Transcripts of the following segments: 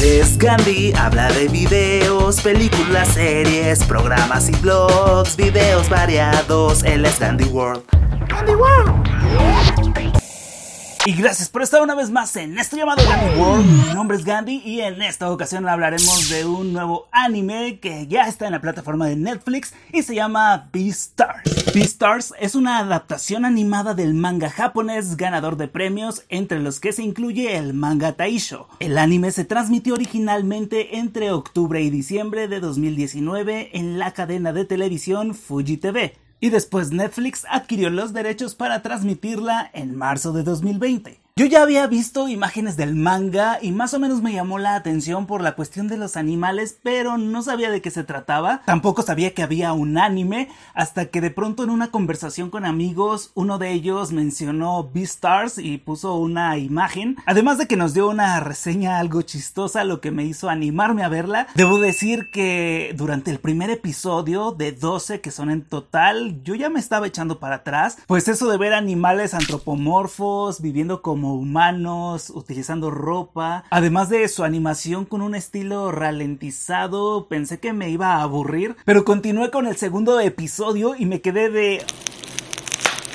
El Gandhi, habla de videos, películas, series, programas y blogs, videos variados. el es Gandhi Gandhi World. Y gracias por estar una vez más en este llamado Gandhi World. Mi nombre es Gandhi y en esta ocasión hablaremos de un nuevo anime que ya está en la plataforma de Netflix y se llama Beastars. Beastars es una adaptación animada del manga japonés ganador de premios, entre los que se incluye el manga Taisho. El anime se transmitió originalmente entre octubre y diciembre de 2019 en la cadena de televisión Fuji TV y después Netflix adquirió los derechos para transmitirla en marzo de 2020. Yo ya había visto imágenes del manga y más o menos me llamó la atención por la cuestión de los animales, pero no sabía de qué se trataba, tampoco sabía que había un anime, hasta que de pronto en una conversación con amigos, uno de ellos mencionó Beastars y puso una imagen, además de que nos dio una reseña algo chistosa, lo que me hizo animarme a verla. Debo decir que durante el primer episodio de 12 que son en total, yo ya me estaba echando para atrás, pues eso de ver animales antropomorfos viviendo como humanos, utilizando ropa. Además de su animación con un estilo ralentizado, pensé que me iba a aburrir, pero continué con el segundo episodio y me quedé de...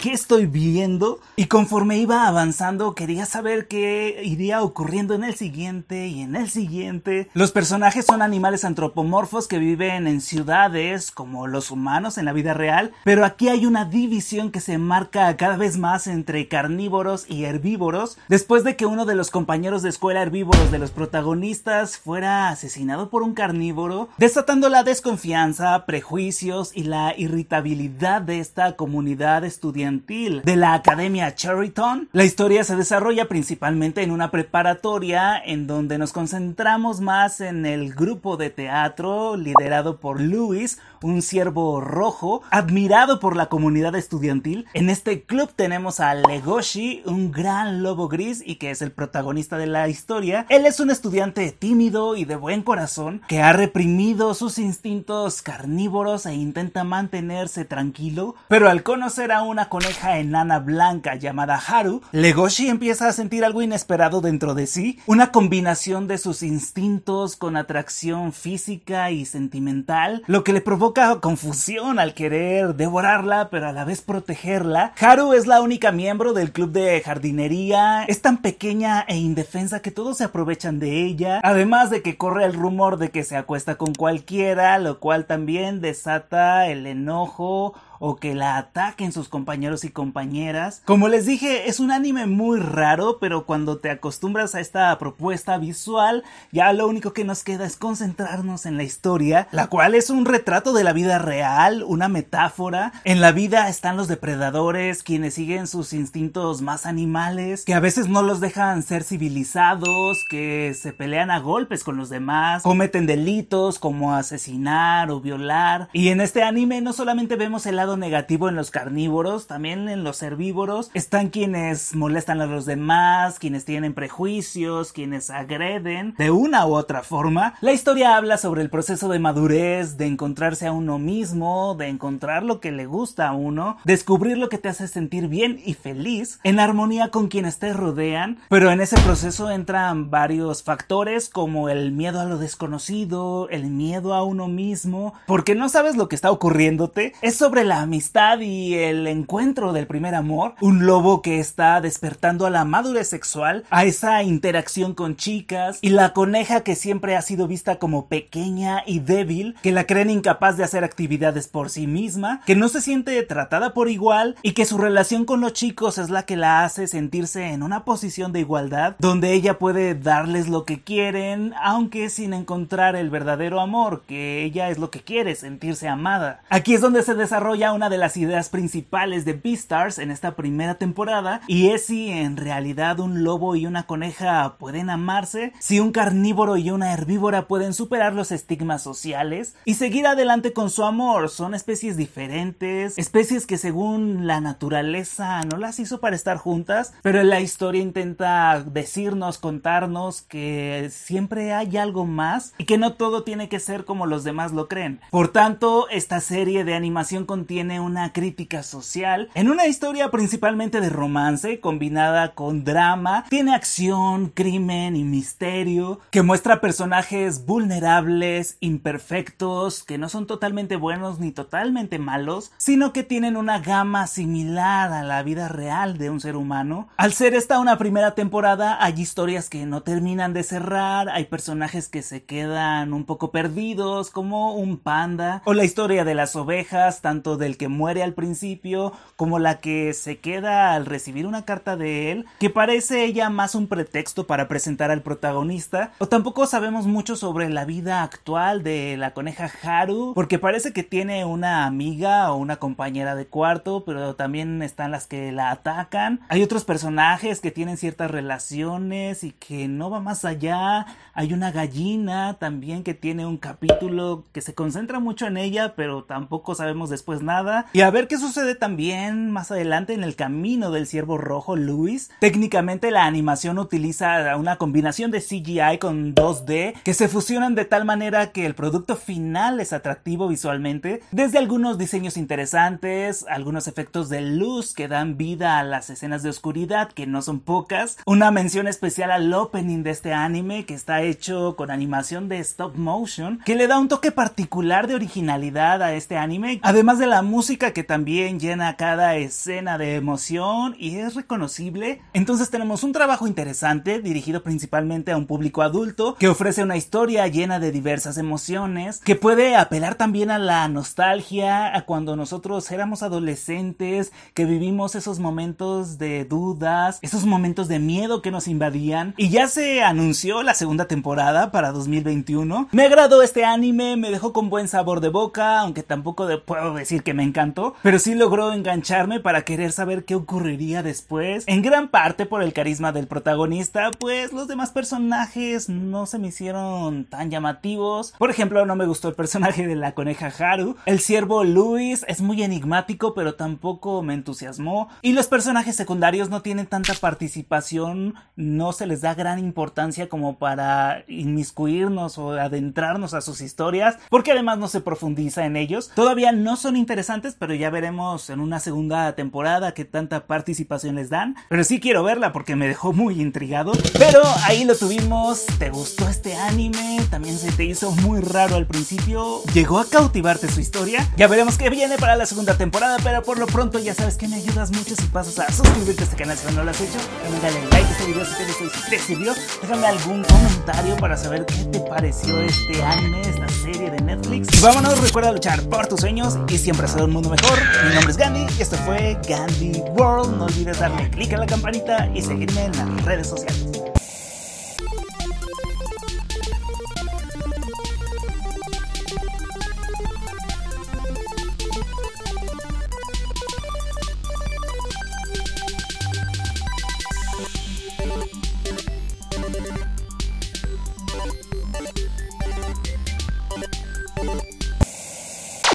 ¿qué estoy viendo? Y conforme iba avanzando, quería saber qué iría ocurriendo en el siguiente y en el siguiente. Los personajes son animales antropomorfos que viven en ciudades como los humanos en la vida real, pero aquí hay una división que se marca cada vez más entre carnívoros y herbívoros, después de que uno de los compañeros de escuela herbívoros de los protagonistas fuera asesinado por un carnívoro, desatando la desconfianza, prejuicios y la irritabilidad de esta comunidad estudiantil de la Academia Cherryton La historia se desarrolla principalmente en una preparatoria en donde nos concentramos más en el grupo de teatro liderado por Louis, un ciervo rojo, admirado por la comunidad estudiantil. En este club tenemos a Legoshi, un gran lobo gris y que es el protagonista de la historia. Él es un estudiante tímido y de buen corazón que ha reprimido sus instintos carnívoros e intenta mantenerse tranquilo, pero al conocer a una coneja enana blanca llamada Haru, Legoshi empieza a sentir algo inesperado dentro de sí, una combinación de sus instintos con atracción física y sentimental, lo que le provoca confusión al querer devorarla pero a la vez protegerla. Haru es la única miembro del club de jardinería, es tan pequeña e indefensa que todos se aprovechan de ella, además de que corre el rumor de que se acuesta con cualquiera, lo cual también desata el enojo o que la ataquen sus compañeros compañeros y compañeras. Como les dije, es un anime muy raro, pero cuando te acostumbras a esta propuesta visual, ya lo único que nos queda es concentrarnos en la historia, la cual es un retrato de la vida real, una metáfora. En la vida están los depredadores, quienes siguen sus instintos más animales, que a veces no los dejan ser civilizados, que se pelean a golpes con los demás, cometen delitos como asesinar o violar. Y en este anime no solamente vemos el lado negativo en los carnívoros, también en los herbívoros están quienes molestan a los demás, quienes tienen prejuicios, quienes agreden de una u otra forma. La historia habla sobre el proceso de madurez, de encontrarse a uno mismo, de encontrar lo que le gusta a uno, descubrir lo que te hace sentir bien y feliz, en armonía con quienes te rodean, pero en ese proceso entran varios factores como el miedo a lo desconocido, el miedo a uno mismo, porque no sabes lo que está ocurriéndote. Es sobre la amistad y el encuentro dentro del primer amor, un lobo que está despertando a la madurez sexual, a esa interacción con chicas, y la coneja que siempre ha sido vista como pequeña y débil, que la creen incapaz de hacer actividades por sí misma, que no se siente tratada por igual y que su relación con los chicos es la que la hace sentirse en una posición de igualdad, donde ella puede darles lo que quieren, aunque sin encontrar el verdadero amor, que ella es lo que quiere, sentirse amada. Aquí es donde se desarrolla una de las ideas principales de Beastars en esta primera temporada y es si en realidad un lobo y una coneja pueden amarse, si un carnívoro y una herbívora pueden superar los estigmas sociales y seguir adelante con su amor. Son especies diferentes, especies que según la naturaleza no las hizo para estar juntas, pero la historia intenta decirnos, contarnos que siempre hay algo más y que no todo tiene que ser como los demás lo creen. Por tanto, esta serie de animación contiene una crítica social en una historia principalmente de romance combinada con drama, tiene acción, crimen y misterio, que muestra personajes vulnerables, imperfectos, que no son totalmente buenos ni totalmente malos, sino que tienen una gama similar a la vida real de un ser humano. Al ser esta una primera temporada, hay historias que no terminan de cerrar, hay personajes que se quedan un poco perdidos, como un panda, o la historia de las ovejas, tanto del que muere al principio como la que se queda al recibir una carta de él, que parece ella más un pretexto para presentar al protagonista, o tampoco sabemos mucho sobre la vida actual de la coneja Haru, porque parece que tiene una amiga o una compañera de cuarto, pero también están las que la atacan. Hay otros personajes que tienen ciertas relaciones y que no va más allá. Hay una gallina también que tiene un capítulo que se concentra mucho en ella, pero tampoco sabemos después nada. Y a ver qué sucede también más adelante en el camino del ciervo rojo, Luis. Técnicamente la animación utiliza una combinación de CGI con 2D que se fusionan de tal manera que el producto final es atractivo visualmente, desde algunos diseños interesantes, algunos efectos de luz que dan vida a las escenas de oscuridad, que no son pocas, una mención especial al opening de este anime que está hecho con animación de stop motion, que le da un toque particular de originalidad a este anime, además de la música que también llena cada escena de emoción y es reconocible. Entonces tenemos un trabajo interesante dirigido principalmente a un público adulto que ofrece una historia llena de diversas emociones, que puede apelar también a la nostalgia, a cuando nosotros éramos adolescentes, que vivimos esos momentos de dudas, esos momentos de miedo que nos invadían. Y ya se anunció la segunda temporada para 2021. Me agradó este anime, me dejó con buen sabor de boca, aunque tampoco puedo decir que me encantó, pero sí logró enganchar para querer saber qué ocurriría después, en gran parte por el carisma del protagonista, pues los demás personajes no se me hicieron tan llamativos. Por ejemplo, no me gustó el personaje de la coneja Haru, el ciervo Luis es muy enigmático pero tampoco me entusiasmó y los personajes secundarios no tienen tanta participación, no se les da gran importancia como para inmiscuirnos o adentrarnos a sus historias, porque además no se profundiza en ellos. Todavía no son interesantes, pero ya veremos en una segunda segunda temporada, que tanta participación les dan. Pero sí quiero verla porque me dejó muy intrigado. Pero ahí lo tuvimos. ¿Te gustó este anime? También se te hizo muy raro al principio. ¿Llegó a cautivarte su historia? Ya veremos qué viene para la segunda temporada, pero por lo pronto ya sabes que me ayudas mucho si pasas a suscribirte a este canal si no lo has hecho. dale like a este video si te gustó y te sirvió. Déjame algún comentario para saber qué te pareció este anime, esta serie de Netflix. Y vámonos, recuerda luchar por tus sueños y siempre hacer un mundo mejor. Mi nombre es Gandhi esto fue Gandhi World. No olvides darle clic a la campanita y seguirme en las redes sociales.